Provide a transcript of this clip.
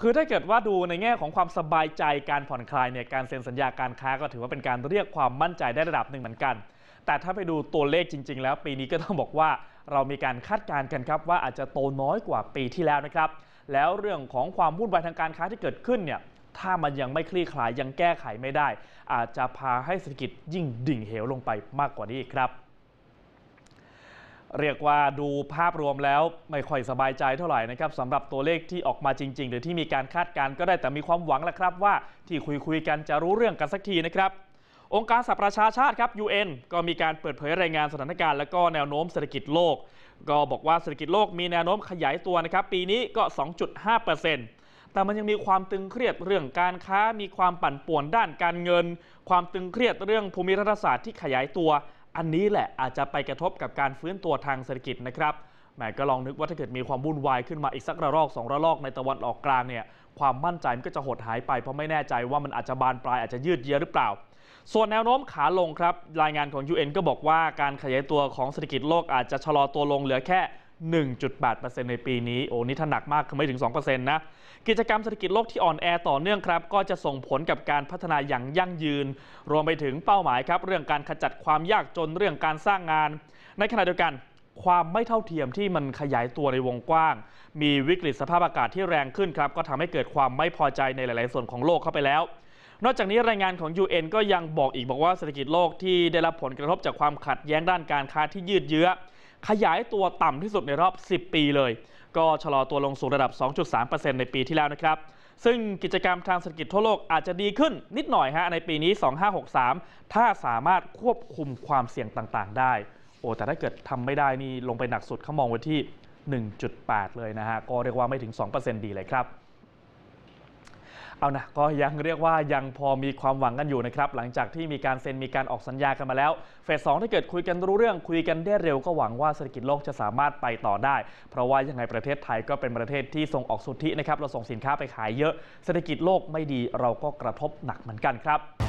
คือถ้าเกิดว่าดูในแง่ของความสบายใจการผ่อนคลายเนี่ยการเซ็นสัญญาการค้าก็ถือว่าเป็นการเรียกความมั่นใจได้ระดับหนึ่งเหมือนกัน แต่ถ้าไปดูตัวเลขจริงๆแล้วปีนี้ก็ต้องบอกว่าเรามีการคาดการณ์กันครับ ว่าอาจจะโตน้อยกว่าปีที่แล้วนะครับ แล้วเรื่องของความวุ่นวายทางการค้าที่เกิดขึ้นเนี่ยถ้ามันยังไม่คลี่คลายยังแก้ไขไม่ได้ อาจจะพาให้เศรษฐกิจยิ่งดิ่งเหวลงไปมากกว่านี้ครับเรียกว่าดูภาพรวมแล้วไม่ค่อยสบายใจเท่าไหร่นะครับสำหรับตัวเลขที่ออกมาจริง ๆ หรือที่มีการคาดการณ์ก็ได้แต่มีความหวังแหละครับ ว่าที่คุยๆกันจะรู้เรื่องกันสักทีนะครับ องค์การสหประชาชาติครับ UN ก็มีการเปิดเผยรายงานสถานการณ์และก็แนวโน้มเศรษฐกิจโลก ก็บอกว่าเศรษฐกิจโลกมีแนวโน้มขยายตัวนะครับ ปีนี้ก็ 2.5%แต่มันยังมีความตึงเครียดเรื่องการค้ามีความปั่นป่วนด้านการเงิน ความตึงเครียดเรื่องภูมิรัฐศาสตร์ที่ขยายตัวอันนี้แหละ อาจจะไปกระทบกับการฟื้นตัวทางเศรษฐกิจนะครับแหมก็ลองนึกว่าถ้าเกิดมีความวุ่นวายขึ้นมาอีกสักระลอกสองระลอกในตะวันออกกลางเนี่ยความมั่นใจมันก็จะหดหายไปเพราะไม่แน่ใจว่ามันอาจจะบานปลายอาจจะยืดเยื้อหรือเปล่า ส่วนแนวโน้มขาลงครับ รายงานของ UN ก็บอกว่าการขยายตัวของเศรษฐกิจโลกอาจจะชะลอตัวลงเหลือแค่1.8%ในปีนี้โอ้นี่ถ้าหนักมากคือไม่ถึง 2%นะ กิจกรรมเศรษฐกิจโลกที่อ่อนแอ ต่อเนื่องครับ ก็จะส่งผลกับการพัฒนาอย่างยั่งยืน รวมไปถึงเป้าหมายครับเรื่องการขจัดความยากจนเรื่องการสร้างงาน ในขณะเดียวกันความไม่เท่าเทียมที่มันขยายตัวในวงกว้าง มีวิกฤตสภาพอากาศที่แรงขึ้นครับก็ทำให้เกิดความไม่พอใจในหลายๆ ส่วนของโลกเข้าไปแล้ว นอกจากนี้รายงานของ UN ก็ยังบอกอีกบอกว่าเศรษฐกิจโลกที่ได้รับผลกระทบจากความขัดแย้งด้านการค้าที่ยืดเยื้อขยายตัวต่ำที่สุดในรอบ 10 ปีเลย ก็ชะลอตัวลงสู่ระดับ 2.3%ในปีที่แล้วนะครับ ซึ่งกิจกรรมทางเศรษฐกิจทั่วโลกอาจจะดีขึ้นนิดหน่อยฮะในปีนี้ 2563 ถ้าสามารถควบคุมความเสี่ยงต่างๆ ได้ โอ้แต่ถ้าเกิดทำไม่ได้นี่ลงไปหนักสุดเขามองไว้ที่ 1.8 เลยนะฮะ ก็เรียกว่าไม่ถึง 2%ดีเลยครับเอานะก็ยังเรียกว่ายังพอมีความหวังกันอยู่นะครับ หลังจากที่มีการเซ็น มีการออกสัญญากันมาแล้วเฟสสองถ้าเกิดคุยกันรู้เรื่องคุยกันได้เร็วก็หวังว่าเศรษฐกิจโลกจะสามารถไปต่อได้ เพราะว่ายังไงประเทศไทยก็เป็นประเทศที่ส่งออกสุทธินะครับเราส่งสินค้าไปขายเยอะเศรษฐกิจโลกไม่ดีเราก็กระทบหนักเหมือนกันครับ